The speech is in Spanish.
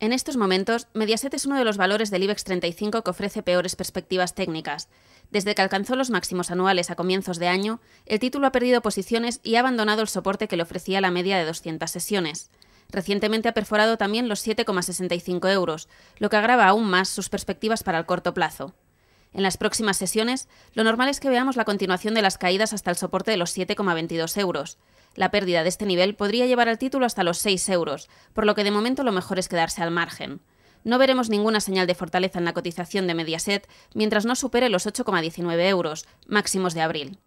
En estos momentos, Mediaset es uno de los valores del IBEX 35 que ofrece peores perspectivas técnicas. Desde que alcanzó los máximos anuales a comienzos de año, el título ha perdido posiciones y ha abandonado el soporte que le ofrecía la media de 200 sesiones. Recientemente ha perforado también los 7,65 euros, lo que agrava aún más sus perspectivas para el corto plazo. En las próximas sesiones, lo normal es que veamos la continuación de las caídas hasta el soporte de los 7,22 euros. La pérdida de este nivel podría llevar al título hasta los 6 euros, por lo que de momento lo mejor es quedarse al margen. No veremos ninguna señal de fortaleza en la cotización de Mediaset mientras no supere los 8,19 euros, máximos de abril.